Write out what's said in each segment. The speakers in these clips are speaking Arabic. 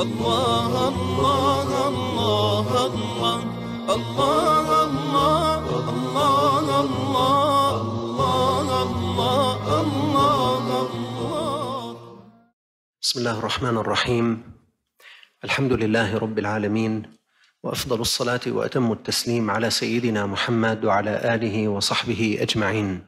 الله الله الله الله الله الله الله الله الله الله بسم الله الرحمن الرحيم الحمد لله رب العالمين وافضل الصلاه واتم التسليم على سيدنا محمد وعلى اله وصحبه اجمعين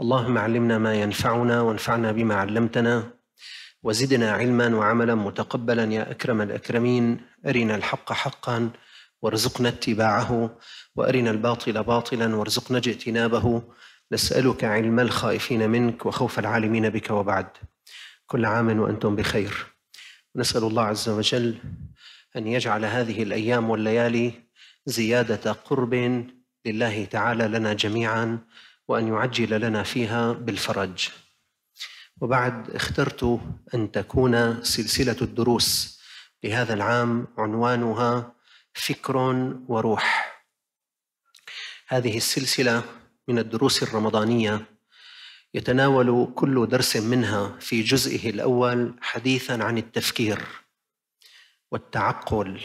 اللهم علمنا ما ينفعنا وانفعنا بما علمتنا وزدنا علما وعملا متقبلا يا اكرم الاكرمين ارنا الحق حقا وارزقنا اتباعه وارنا الباطل باطلا وارزقنا اجتنابه نسالك علم الخائفين منك وخوف العالمين بك وبعد كل عام وانتم بخير نسال الله عز وجل ان يجعل هذه الايام والليالي زياده قرب لله تعالى لنا جميعا وان يعجل لنا فيها بالفرج وبعد اخترت أن تكون سلسلة الدروس لهذا العام عنوانها فكر وروح هذه السلسلة من الدروس الرمضانية يتناول كل درس منها في جزئه الأول حديثا عن التفكير والتعقل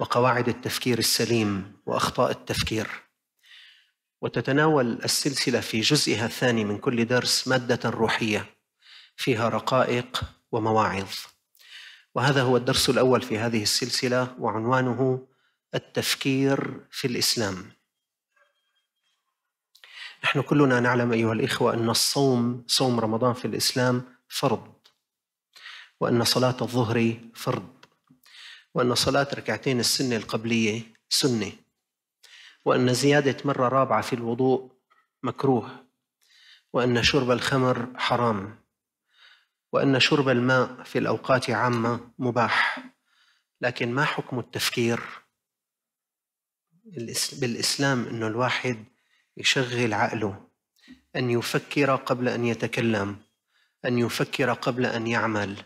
وقواعد التفكير السليم وأخطاء التفكير وتتناول السلسلة في جزئها الثاني من كل درس مادة روحية فيها رقائق ومواعظ. وهذا هو الدرس الأول في هذه السلسلة وعنوانه التفكير في الإسلام. نحن كلنا نعلم أيها الإخوة أن الصوم صوم رمضان في الإسلام فرض وأن صلاة الظهر فرض وأن صلاة ركعتين السنة القبلية سنة وأن زيادة مرة رابعة في الوضوء مكروه وأن شرب الخمر حرام وأن شرب الماء في الأوقات عامة مباح لكن ما حكم التفكير بالإسلام أنه الواحد يشغل عقله أن يفكر قبل أن يتكلم أن يفكر قبل أن يعمل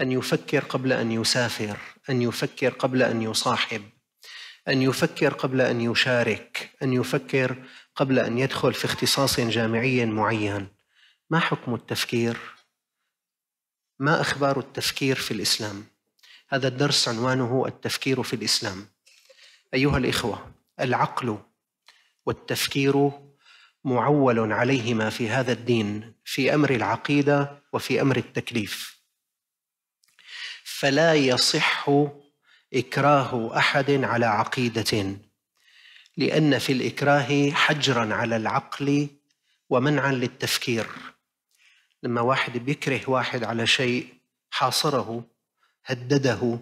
أن يفكر قبل أن يسافر أن يفكر قبل أن يصاحب ان يفكر قبل ان يشارك ان يفكر قبل ان يدخل في اختصاص جامعي معين ما حكم التفكير ما اخبار التفكير في الاسلام هذا الدرس عنوانه التفكير في الاسلام ايها الاخوه العقل والتفكير معول عليهما في هذا الدين في امر العقيده وفي امر التكليف فلا يصح إكراه أحد على عقيدة لأن في الإكراه حجرا على العقل ومنعا للتفكير لما واحد بيكره واحد على شيء حاصره هدده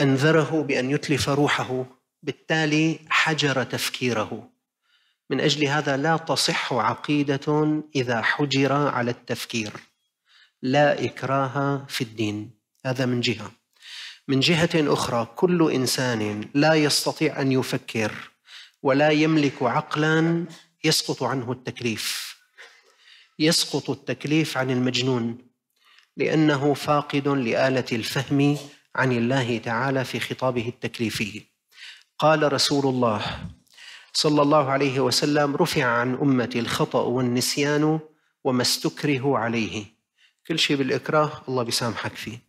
أنذره بأن يتلف روحه بالتالي حجر تفكيره من أجل هذا لا تصح عقيدة إذا حجر على التفكير لا إكراه في الدين هذا من جهة من جهه اخرى كل انسان لا يستطيع ان يفكر ولا يملك عقلا يسقط عنه التكليف يسقط التكليف عن المجنون لانه فاقد لاله الفهم عن الله تعالى في خطابه التكليفي قال رسول الله صلى الله عليه وسلم رفع عن امتي الخطا والنسيان وما استكرهوا عليه كل شيء بالاكراه الله بيسامحك فيه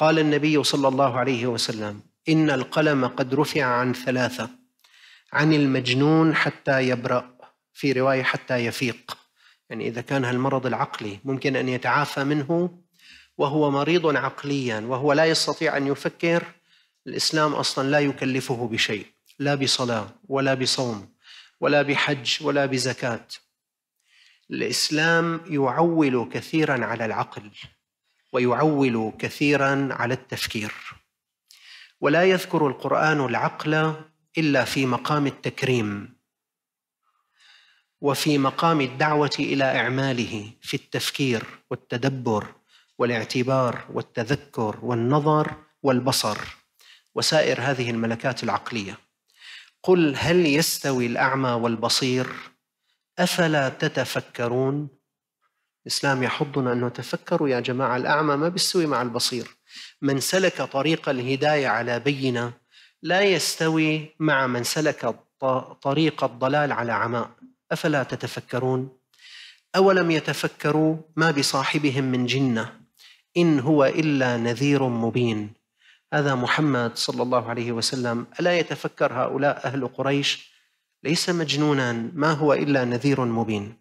قال النبي صلى الله عليه وسلم إن القلم قد رفع عن ثلاثة عن المجنون حتى يبرأ في رواية حتى يفيق يعني إذا كان هالمرض العقلي ممكن أن يتعافى منه وهو مريض عقليا وهو لا يستطيع أن يفكر الإسلام أصلا لا يكلفه بشيء لا بصلاة ولا بصوم ولا بحج ولا بزكاة الإسلام يعول كثيرا على العقل ويعول كثيرا على التفكير ولا يذكر القران العقل الا في مقام التكريم وفي مقام الدعوه الى اعماله في التفكير والتدبر والاعتبار والتذكر والنظر والبصر وسائر هذه الملكات العقليه قل هل يستوي الاعمى والبصير افلا تتفكرون الإسلام يحضنا أن نتفكر يا جماعة الأعمى ما بيستوي مع البصير من سلك طريق الهداية على بينة لا يستوي مع من سلك طريق الضلال على عماء أفلا تتفكرون أولم يتفكروا ما بصاحبهم من جنة إن هو إلا نذير مبين هذا محمد صلى الله عليه وسلم ألا يتفكر هؤلاء أهل قريش ليس مجنونا ما هو إلا نذير مبين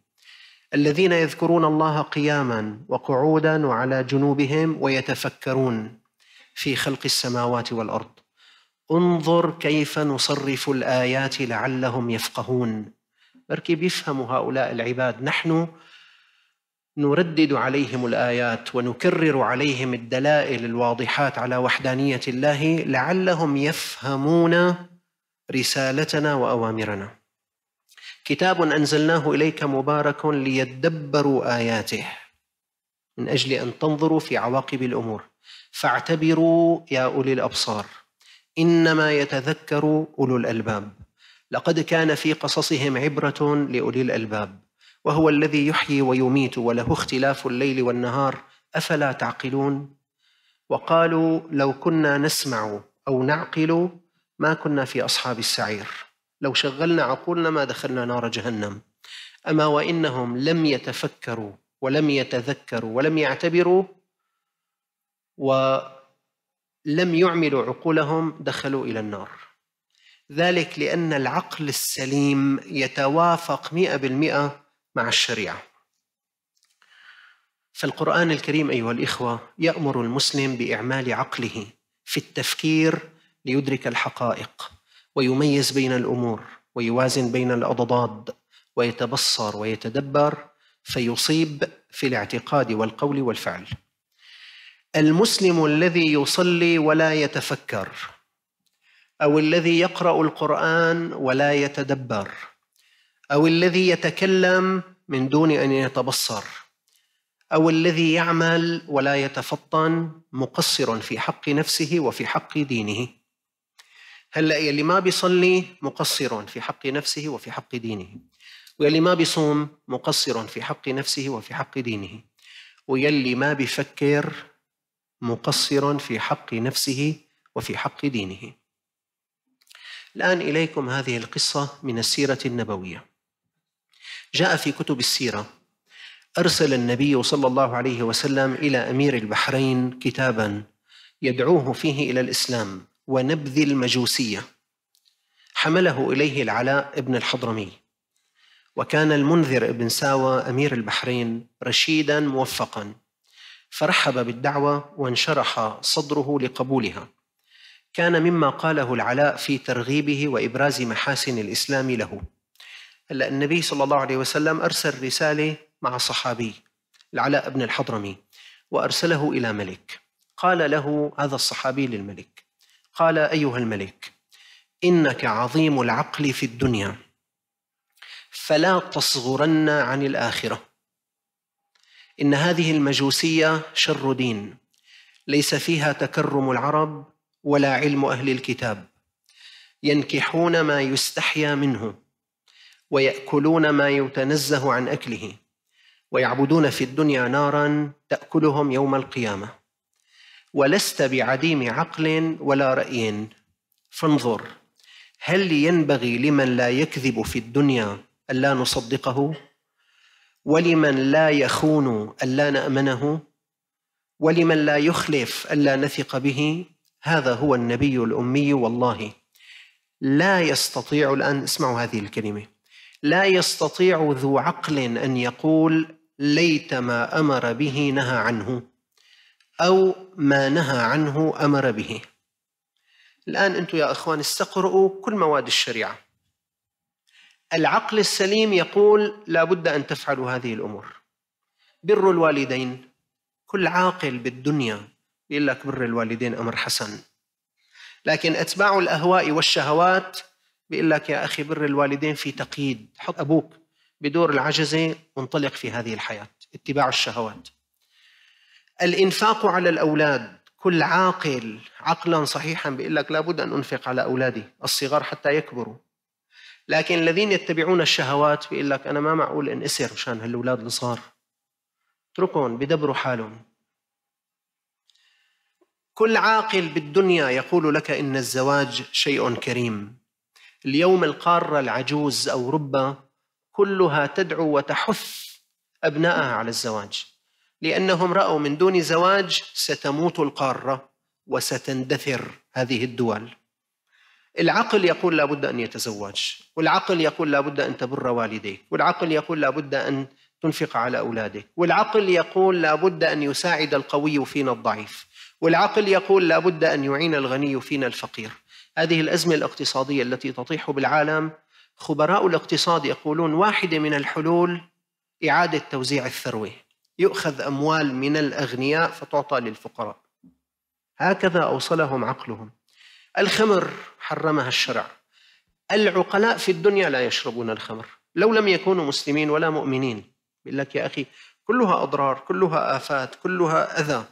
الذين يذكرون الله قياما وقعودا وعلى جنوبهم ويتفكرون في خلق السماوات والارض انظر كيف نصرف الايات لعلهم يفقهون بركي بيفهم هؤلاء العباد نحن نردد عليهم الايات ونكرر عليهم الدلائل الواضحات على وحدانيه الله لعلهم يفهمون رسالتنا واوامرنا كتاب أنزلناه إليك مبارك ليدبروا آياته من أجل أن تنظروا في عواقب الأمور فاعتبروا يا أولي الأبصار إنما يتذكر أولو الألباب لقد كان في قصصهم عبرة لأولي الألباب وهو الذي يحيي ويميت وله اختلاف الليل والنهار أفلا تعقلون وقالوا لو كنا نسمع أو نعقل ما كنا في أصحاب السعير لو شغلنا عقولنا ما دخلنا نار جهنم اما وانهم لم يتفكروا ولم يتذكروا ولم يعتبروا ولم يعملوا عقولهم دخلوا الى النار ذلك لان العقل السليم يتوافق مئه بالمئه مع الشريعه فالقران الكريم ايها الاخوه يامر المسلم باعمال عقله في التفكير ليدرك الحقائق ويميز بين الامور ويوازن بين الاضداد ويتبصر ويتدبر فيصيب في الاعتقاد والقول والفعل المسلم الذي يصلي ولا يتفكر او الذي يقرا القران ولا يتدبر او الذي يتكلم من دون ان يتبصر او الذي يعمل ولا يتفطن مقصر في حق نفسه وفي حق دينه هلا يلي ما بيصلي مقصر في حق نفسه وفي حق دينه ويلي ما بيصوم مقصر في حق نفسه وفي حق دينه ويلي ما بيفكر مقصر في حق نفسه وفي حق دينه الآن إليكم هذه القصة من السيرة النبوية جاء في كتب السيرة أرسل النبي صلى الله عليه وسلم إلى أمير البحرين كتابا يدعوه فيه إلى الإسلام ونبذ المجوسية حمله إليه العلاء ابن الحضرمي وكان المنذر ابن ساوى أمير البحرين رشيدا موفقا فرحب بالدعوة وانشرح صدره لقبولها كان مما قاله العلاء في ترغيبه وإبراز محاسن الإسلام له هلا النبي صلى الله عليه وسلم أرسل رسالة مع صحابي العلاء بن الحضرمي وأرسله إلى ملك قال له هذا الصحابي للملك قال ايها الملك انك عظيم العقل في الدنيا فلا تصغرن عن الاخره ان هذه المجوسيه شر دين ليس فيها تكرم العرب ولا علم اهل الكتاب ينكحون ما يستحيا منه وياكلون ما يتنزه عن اكله ويعبدون في الدنيا نارا تاكلهم يوم القيامه ولست بعديم عقل ولا رأي فانظر هل ينبغي لمن لا يكذب في الدنيا ألا نصدقه ولمن لا يخون ألا نأمنه ولمن لا يخلف ألا نثق به هذا هو النبي الأمي والله لا يستطيع الآن اسمعوا هذه الكلمة لا يستطيع ذو عقل أن يقول ليت ما أمر به نهى عنه أو ما نهى عنه أمر به الآن أنتم يا إخوان استقرؤوا كل مواد الشريعة العقل السليم يقول لا بد أن تفعلوا هذه الأمور بر الوالدين كل عاقل بالدنيا يقول لك بر الوالدين أمر حسن لكن أتباع الأهواء والشهوات بيقول لك يا أخي بر الوالدين في تقييد حط أبوك بدور العجزة وانطلق في هذه الحياة اتباع الشهوات الإنفاق على الأولاد كل عاقل عقلا صحيحا بيقول لك لابد أن أنفق على أولادي الصغار حتى يكبروا لكن الذين يتبعون الشهوات بيقول لك أنا ما معقول إن أسر مشان هالأولاد الصغار اتركهم بدبروا حالهم كل عاقل بالدنيا يقول لك إن الزواج شيء كريم اليوم القارة العجوز أو ربا كلها تدعو وتحث أبنائها على الزواج لأنهم رأوا من دون زواج ستموت القارة وستندثر هذه الدول العقل يقول لابد أن يتزوج والعقل يقول لابد أن تبر والديك والعقل يقول لابد أن تنفق على أولادك والعقل يقول لابد أن يساعد القوي فينا الضعيف والعقل يقول لابد أن يعين الغني فينا الفقير هذه الأزمة الاقتصادية التي تطيح بالعالم خبراء الاقتصاد يقولون واحدة من الحلول إعادة توزيع الثروة يؤخذ أموال من الأغنياء فتعطى للفقراء هكذا أوصلهم عقلهم الخمر حرمها الشرع العقلاء في الدنيا لا يشربون الخمر لو لم يكونوا مسلمين ولا مؤمنين بيقول لك يا أخي كلها أضرار كلها آفات كلها أذى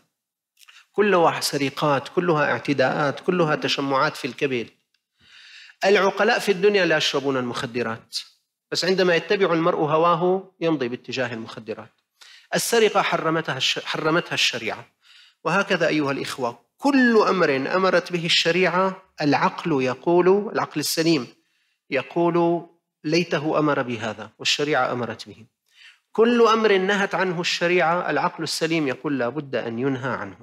كلها سرقات كلها اعتداءات كلها تشمعات في الكبد العقلاء في الدنيا لا يشربون المخدرات بس عندما يتبع المرء هواه يمضي باتجاه المخدرات السرقة حرمتها حرمتها الشريعة وهكذا أيها الإخوة كل أمر أمرت به الشريعة العقل يقول العقل السليم يقول ليته أمر بهذا والشريعة أمرت به كل أمر نهت عنه الشريعة العقل السليم يقول لا بد أن ينهى عنه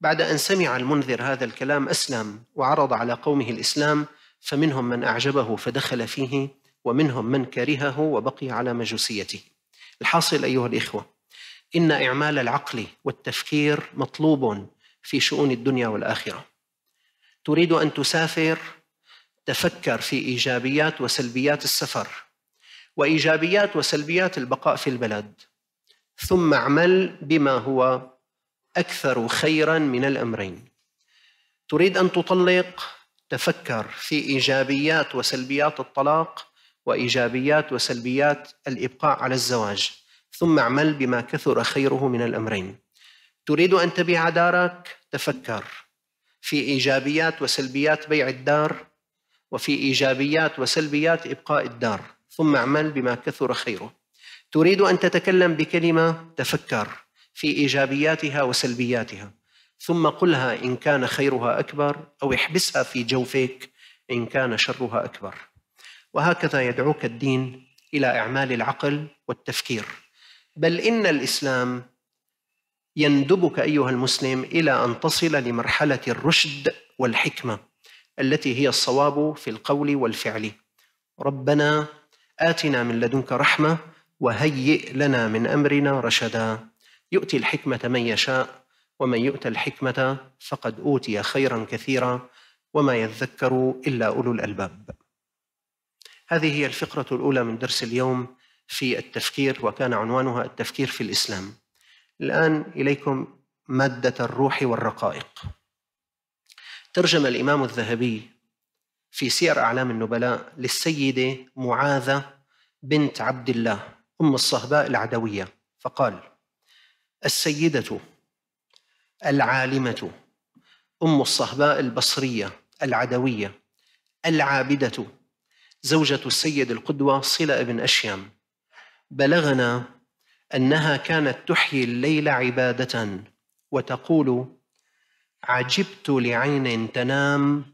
بعد أن سمع المنذر هذا الكلام أسلم وعرض على قومه الإسلام فمنهم من أعجبه فدخل فيه ومنهم من كرهه وبقي على مجوسيته الحاصل أيها الإخوة إن إعمال العقل والتفكير مطلوب في شؤون الدنيا والآخرة تريد أن تسافر تفكر في إيجابيات وسلبيات السفر وإيجابيات وسلبيات البقاء في البلد ثم اعمل بما هو أكثر خيرا من الأمرين تريد أن تطلق تفكر في إيجابيات وسلبيات الطلاق وايجابيات وسلبيات الابقاء على الزواج ثم اعمل بما كثر خيره من الامرين تريد ان تبيع دارك تفكر في ايجابيات وسلبيات بيع الدار وفي ايجابيات وسلبيات ابقاء الدار ثم اعمل بما كثر خيره تريد ان تتكلم بكلمه تفكر في ايجابياتها وسلبياتها ثم قلها ان كان خيرها اكبر او احبسها في جوفك ان كان شرها اكبر وهكذا يدعوك الدين الى اعمال العقل والتفكير بل ان الاسلام يندبك ايها المسلم الى ان تصل لمرحله الرشد والحكمه التي هي الصواب في القول والفعل ربنا اتنا من لدنك رحمه وهيئ لنا من امرنا رشدا يؤتي الحكمه من يشاء ومن يؤت الحكمه فقد اوتي خيرا كثيرا وما يذكر الا اولو الالباب هذه هي الفقرة الأولى من درس اليوم في التفكير وكان عنوانها التفكير في الإسلام. الآن إليكم مادة الروح والرقائق. ترجم الإمام الذهبي في سير أعلام النبلاء للسيدة معاذة بنت عبد الله أم الصهباء العدوية فقال: السيدة العالمة أم الصهباء البصرية العدوية العابدة زوجة السيد القدوة صلة بن أشيم بلغنا أنها كانت تحيي الليل عبادة وتقول عجبت لعين تنام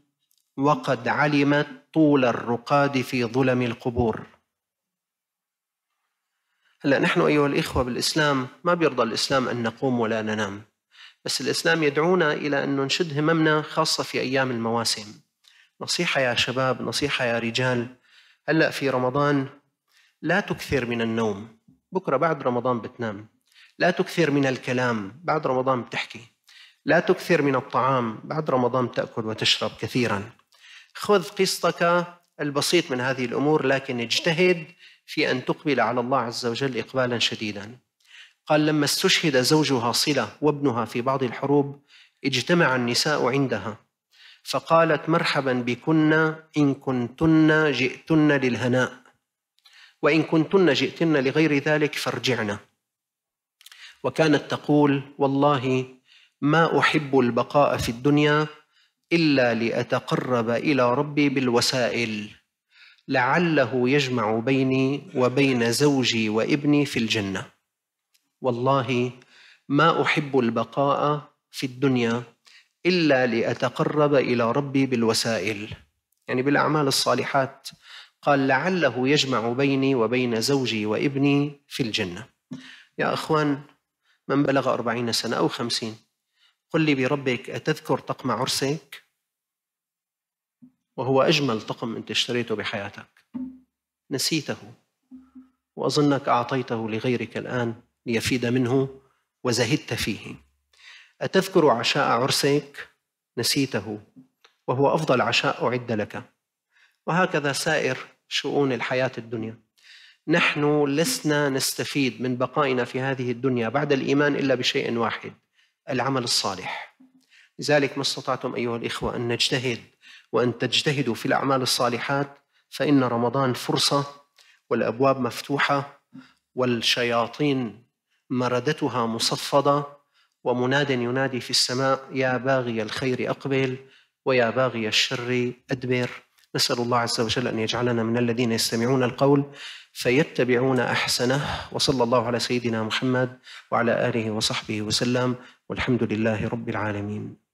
وقد علمت طول الرقاد في ظلم القبور هلا نحن ايها الاخوه بالاسلام ما بيرضى الاسلام ان نقوم ولا ننام بس الاسلام يدعونا الى ان نشد هممنا خاصه في ايام المواسم نصيحه يا شباب نصيحه يا رجال هلا في رمضان لا تكثر من النوم بكره بعد رمضان بتنام لا تكثر من الكلام بعد رمضان بتحكي لا تكثر من الطعام بعد رمضان بتاكل وتشرب كثيرا خذ قسطك البسيط من هذه الامور لكن اجتهد في ان تقبل على الله عز وجل اقبالا شديدا قال لما استشهد زوجها صله وابنها في بعض الحروب اجتمع النساء عندها فقالت مرحبا بكن إن كنتن جئتن للهناء وإن كنتن جئتن لغير ذلك فارجعن وكانت تقول والله ما أحب البقاء في الدنيا إلا لأتقرب إلى ربي بالوسائل لعله يجمع بيني وبين زوجي وابني في الجنة والله ما أحب البقاء في الدنيا إلا لأتقرب إلى ربي بالوسائل يعني بالأعمال الصالحات قال لعله يجمع بيني وبين زوجي وابني في الجنة يا أخوان من بلغ أربعين سنة أو خمسين قل لي بربك أتذكر طقم عرسك وهو أجمل طقم أنت اشتريته بحياتك نسيته وأظنك أعطيته لغيرك الآن ليفيد منه وزهدت فيه أتذكر عشاء عرسك نسيته وهو أفضل عشاء أعد لك وهكذا سائر شؤون الحياة الدنيا نحن لسنا نستفيد من بقائنا في هذه الدنيا بعد الإيمان إلا بشيء واحد العمل الصالح لذلك ما استطعتم أيها الإخوة أن نجتهد وأن تجتهدوا في الأعمال الصالحات فإن رمضان فرصة والأبواب مفتوحة والشياطين مردتها مصفدة ومناد ينادي في السماء يا باغي الخير أقبل ويا باغي الشر أدبر نسأل الله عز وجل أن يجعلنا من الذين يستمعون القول فيتبعون أحسنه وصلى الله على سيدنا محمد وعلى آله وصحبه وسلم والحمد لله رب العالمين